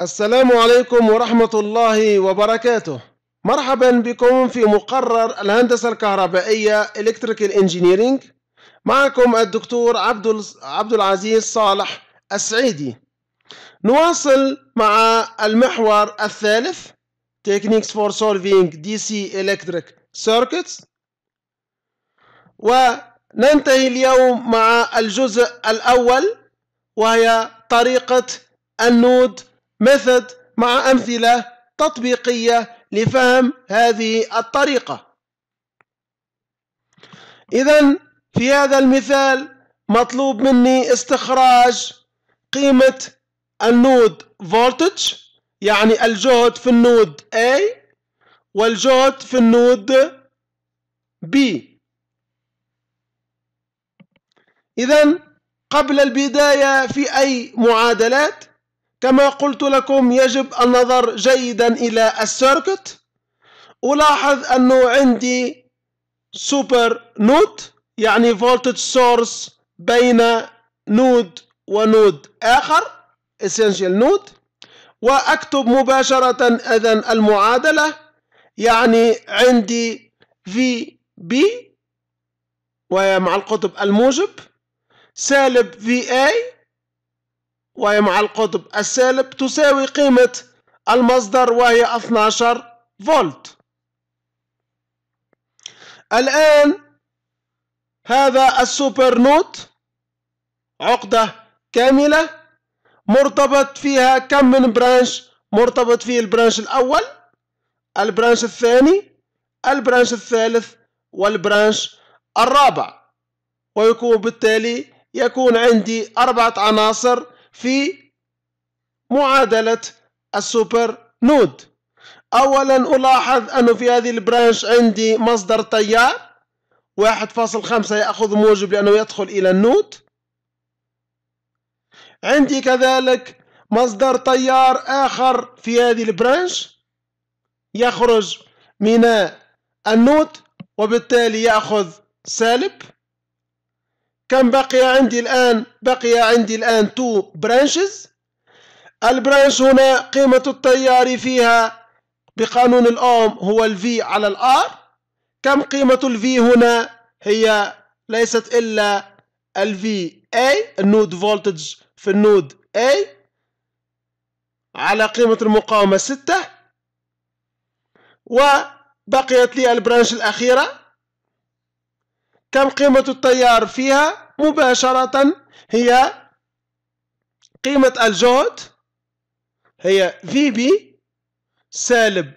السلام عليكم ورحمة الله وبركاته مرحبا بكم في مقرر الهندسة الكهربائية Electrical Engineering معكم الدكتور عبد العزيز صالح السعيدي نواصل مع المحور الثالث Techniques for Solving DC Electric Circuits وننتهي اليوم مع الجزء الأول وهي طريقة النود مثل مع أمثلة تطبيقية لفهم هذه الطريقة إذا في هذا المثال مطلوب مني استخراج قيمة النود فولتج يعني الجهد في النود A والجهد في النود B إذا قبل البداية في أي معادلات كما قلت لكم يجب النظر جيدا إلى السيركت ألاحظ أنه عندي سوبر نود يعني فولتج سورس بين نود ونود آخر essential نود وأكتب مباشرة إذا المعادلة يعني عندي في بي وهي مع القطب الموجب سالب في اي وهي مع القطب السالب تساوي قيمة المصدر وهي 12 فولت الآن هذا السوبر نوت عقدة كاملة مرتبط فيها كم من برانش مرتبط فيه البرانش الأول البرانش الثاني البرانش الثالث والبرانش الرابع ويكون بالتالي يكون عندي أربعة عناصر في معادلة السوبر نود أولا ألاحظ أنه في هذه البرانش عندي مصدر تيار واحد فاصل خمسة يأخذ موجب لأنه يدخل إلى النود عندي كذلك مصدر تيار آخر في هذه البرانش يخرج من النود وبالتالي يأخذ سالب كم بقي عندي الآن بقي عندي الآن تو برانشز البرانش هنا قيمة التيار فيها بقانون الأوم هو V على R كم قيمة V هنا هي ليست إلا الفي اي النود فولتج في النود اي على قيمة المقاومة ستة وبقيت لي البرانش الأخيرة كم قيمة التيار فيها مباشرة هي قيمة الجهد هي في بي سالب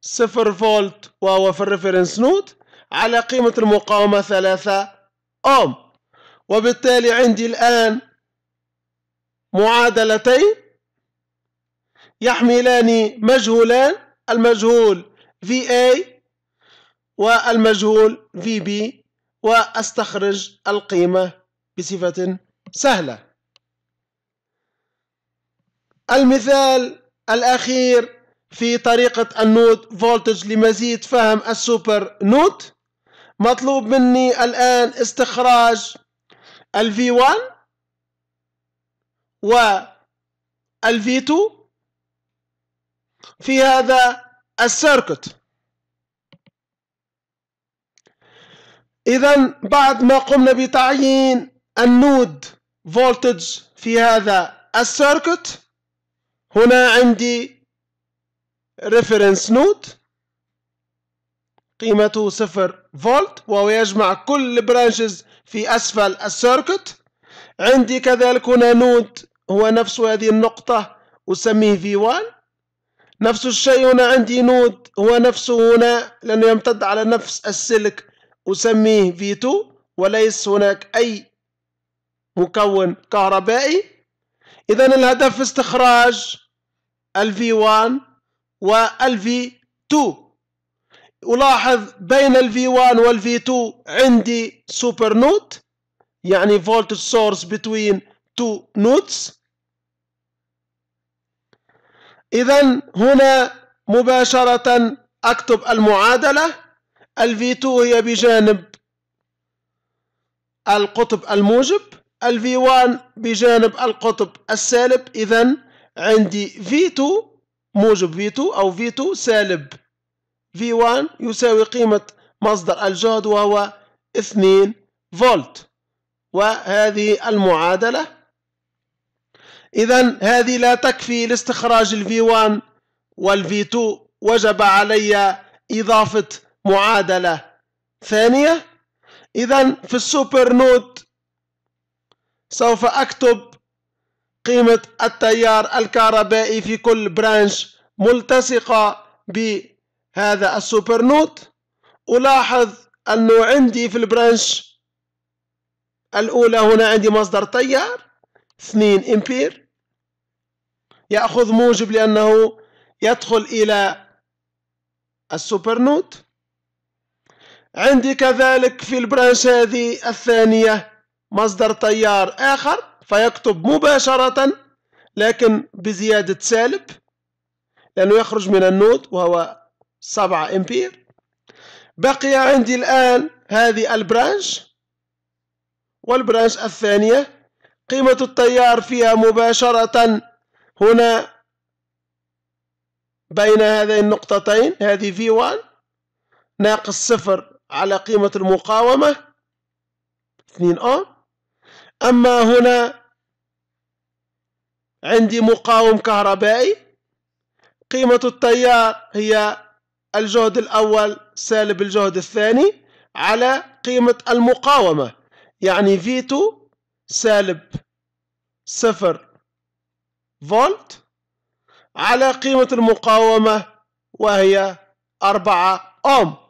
صفر فولت وهو في الريفرنس نود على قيمة المقاومة ثلاثة أوم وبالتالي عندي الآن معادلتين يحملان مجهولان المجهول VA والمجهول في بي وأستخرج القيمة بصفة سهلة المثال الأخير في طريقة النود فولتج لمزيد فهم السوبر نود مطلوب مني الآن استخراج ال V1 و ال V2 في هذا السيركت إذا بعد ما قمنا بتعيين النود فولتج في هذا السيركت هنا عندي ريفرنس نود قيمته صفر فولت وهو يجمع كل البرانشز في أسفل السيركت عندي كذلك هنا نود هو نفس هذه النقطة أسميه V1 نفس الشيء هنا عندي نود هو نفسه هنا لأنه يمتد على نفس السلك أسميه v V2 وليس هناك أي مكون كهربائي إذا الهدف استخراج v 1 v 2 ألاحظ بين v 1 v 2 عندي سوبر نوت يعني voltage source between two nodes إذا هنا مباشرة أكتب المعادلة الفي تو هي بجانب القطب الموجب الفي وان بجانب القطب السالب إذا عندي في تو موجب في تو أو تو سالب في وان يساوي قيمة مصدر الجهد وهو 2 فولت وهذه المعادلة إذا هذه لا تكفي لاستخراج الفي1 والفي2 وجب علي إضافة معادلة ثانية إذا في السوبر نود سوف أكتب قيمة التيار الكهربائي في كل برانش ملتصقة بهذا السوبر نود ألاحظ أنه عندي في البرانش الأولى هنا عندي مصدر تيار 2 إمبير يأخذ موجب لأنه يدخل إلى السوبر نود عندي كذلك في البرانش هذه الثانية مصدر تيار آخر فيكتب مباشرة لكن بزيادة سالب لأنه يخرج من النود وهو 7 أمبير بقي عندي الآن هذه البرانش والبرانش الثانية قيمة التيار فيها مباشرة هنا بين هذين النقطتين هذه V1 ناقص صفر على قيمة المقاومة 2 أ آه. أما هنا عندي مقاوم كهربائي قيمة التيار هي الجهد الأول سالب الجهد الثاني على قيمة المقاومة يعني V2 سالب صفر فولت على قيمة المقاومة وهي أربعة أوم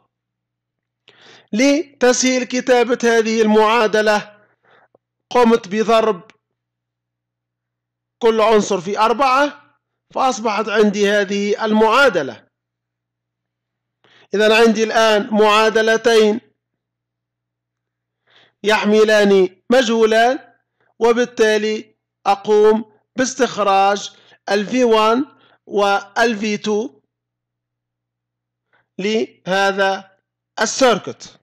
لتسهيل كتابة هذه المعادلة قمت بضرب كل عنصر في أربعة فأصبحت عندي هذه المعادلة إذا عندي الآن معادلتين يحملان مجهولان وبالتالي أقوم باستخراج v 1 v 2 لهذا السيركت